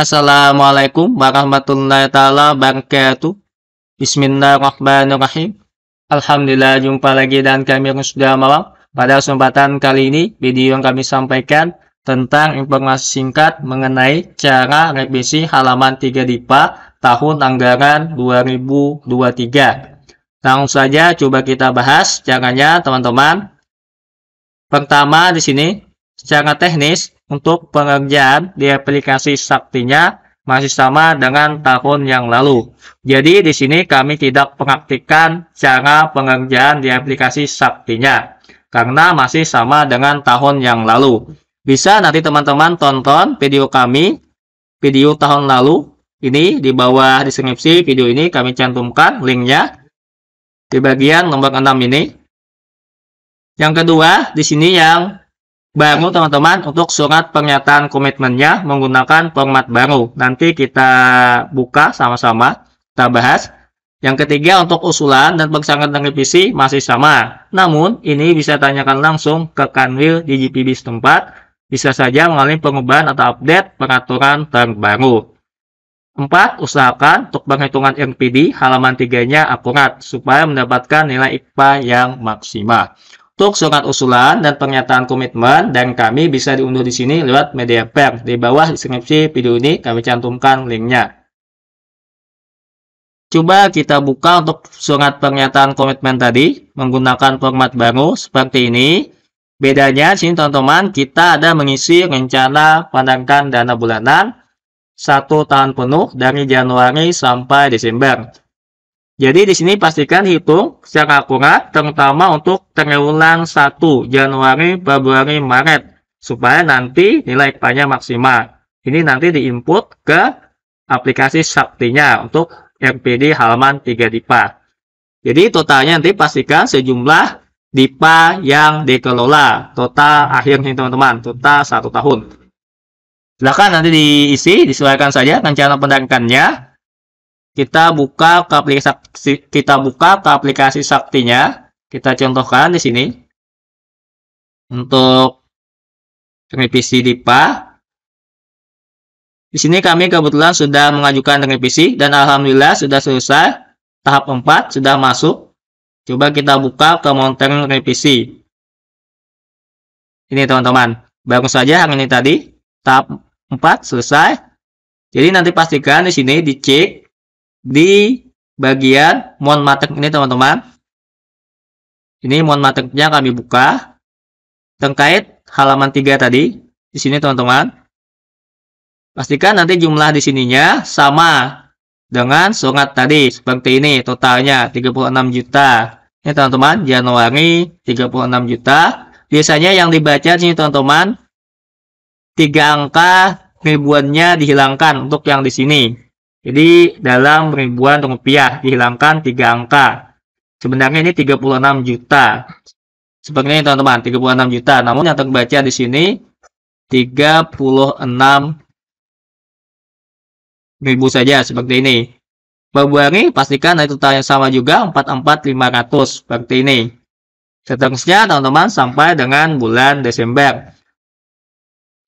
Assalamualaikum warahmatullahi taala wabarakatuh. Bismillahirrahmanirrahim. Alhamdulillah jumpa lagi dan kami sudah malam. Pada kesempatan kali ini video yang kami sampaikan tentang informasi singkat mengenai cara revisi halaman 3 DIPA tahun anggaran 2023. Langsung saja coba kita bahas caranya teman-teman. Pertama di sini secara teknis untuk pengerjaan di aplikasi saktinya masih sama dengan tahun yang lalu. Jadi di sini kami tidak mengaktifkan cara pengerjaan di aplikasi saktinya karena masih sama dengan tahun yang lalu. Bisa nanti teman-teman tonton video kami, video tahun lalu. Ini di bawah deskripsi video ini kami cantumkan linknya di bagian nomor 6 ini. Yang kedua, di sini yang baru teman-teman untuk surat pernyataan komitmennya menggunakan format baru. Nanti kita buka sama-sama, kita bahas. Yang ketiga untuk usulan dan persyaratan dan revisi masih sama. Namun ini bisa tanyakan langsung ke Kanwil di GPB setempat. Bisa saja mengalami pengubahan atau update peraturan terbaru. Empat, Usahakan untuk penghitungan RPD halaman tiganya akurat supaya mendapatkan nilai IPA yang maksimal untuk surat usulan dan pernyataan komitmen dan kami bisa diunduh di sini lewat media per. Di bawah deskripsi video ini kami cantumkan linknya. Coba kita buka untuk surat pernyataan komitmen tadi menggunakan format baru seperti ini. Bedanya sini teman-teman kita ada mengisi rencana pandangan dana bulanan satu tahun penuh dari Januari sampai Desember. Jadi di sini pastikan hitung secara akurat, terutama untuk triwulan 1 Januari, Februari, Maret, supaya nanti nilai IPA-nya maksimal. Ini nanti diinput ke aplikasi Saktinya untuk RPD halaman 3 DIPA. Jadi totalnya nanti pastikan sejumlah DIPA yang dikelola. Total akhirnya teman-teman, total satu tahun. Silahkan nanti diisi, disesuaikan saja rencana pendampingannya kita buka ke aplikasi kita buka ke aplikasi saktinya. Kita contohkan di sini. Untuk revisi DIPA. Di sini kami kebetulan sudah mengajukan revisi dan alhamdulillah sudah selesai. Tahap 4 sudah masuk. Coba kita buka ke monitoring revisi. Ini teman-teman, baru saja hari ini tadi tahap 4 selesai. Jadi nanti pastikan di sini dicek di bagian mon mateng ini teman-teman. Ini mon matengnya kami buka. Terkait halaman 3 tadi. Di sini teman-teman. Pastikan nanti jumlah di sininya sama dengan surat tadi. Seperti ini totalnya 36 juta. Ini teman-teman Januari 36 juta. Biasanya yang dibaca di sini teman-teman. Tiga angka ribuannya dihilangkan untuk yang di sini. Jadi dalam ribuan rupiah dihilangkan tiga angka. Sebenarnya ini 36 juta. Sebenarnya ini teman-teman, 36 juta. Namun yang terbaca di sini 36 ribu saja seperti ini. Februari pastikan itu total yang sama juga 44500 seperti ini. Seterusnya teman-teman sampai dengan bulan Desember.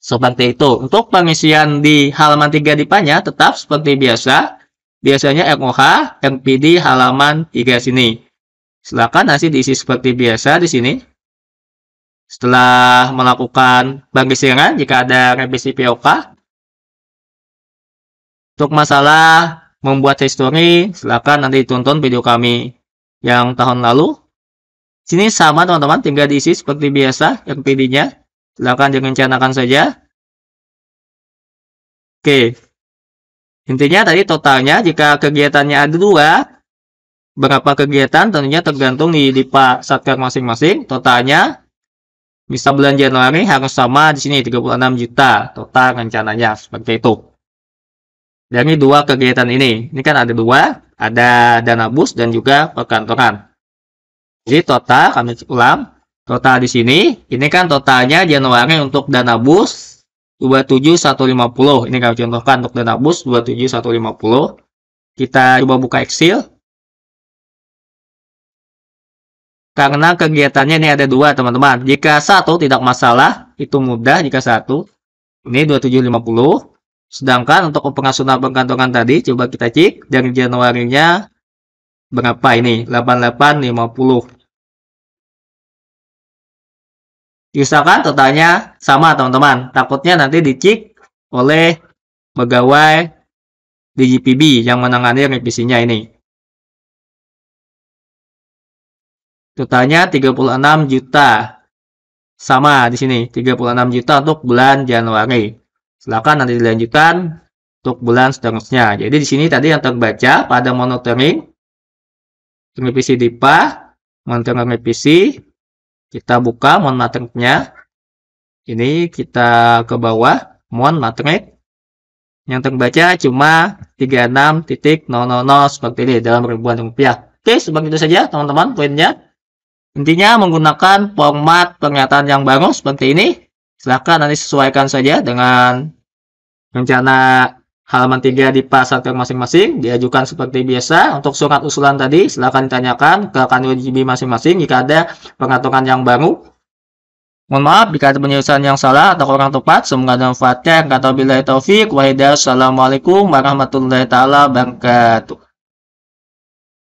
Seperti itu. Untuk pengisian di halaman 3 dipanya tetap seperti biasa. Biasanya MOH, MPD halaman 3 sini. Silakan nanti diisi seperti biasa di sini. Setelah melakukan pengisian jika ada revisi POK. Untuk masalah membuat history, silakan nanti tonton video kami yang tahun lalu. Sini sama teman-teman, tinggal diisi seperti biasa mpd nya silakan direncanakan saja. Oke. Intinya tadi totalnya jika kegiatannya ada dua, berapa kegiatan tentunya tergantung di Pak Satker masing-masing. Totalnya bisa bulan Januari harus sama di sini 36 juta total rencananya seperti itu. Dari dua kegiatan ini, ini kan ada dua, ada dana bus dan juga perkantoran. Jadi total kami ulang, total di sini, ini kan totalnya Januari untuk dana bus 27150. Ini kami contohkan untuk dana bus 27150. Kita coba buka Excel. Karena kegiatannya ini ada dua teman-teman. Jika satu tidak masalah, itu mudah jika satu. Ini 2750. Sedangkan untuk pengasuhan pengkantongan tadi, coba kita cek dari Januarinya berapa ini? 8850. diusahakan totalnya sama teman-teman takutnya nanti dicek oleh pegawai di GPB yang menangani revisinya ini totalnya 36 juta sama di sini 36 juta untuk bulan Januari Silahkan nanti dilanjutkan untuk bulan seterusnya jadi di sini tadi yang terbaca pada monitoring revisi DIPA monitoring revisi kita buka mon matrixnya. Ini kita ke bawah mon matrix. Yang terbaca cuma 36.000 seperti ini dalam ribuan rupiah. Oke, seperti itu saja teman-teman poinnya. Intinya menggunakan format pernyataan yang baru seperti ini. Silahkan nanti sesuaikan saja dengan rencana halaman 3 di pasal masing-masing diajukan seperti biasa untuk surat usulan tadi silahkan ditanyakan ke kanwil GB masing-masing jika ada pengaturan yang baru Mohon maaf jika ada penyelesaian yang salah atau kurang tepat. Semoga ada manfaatnya. Kata bila taufik. Wahidah. Assalamualaikum warahmatullahi taala wabarakatuh.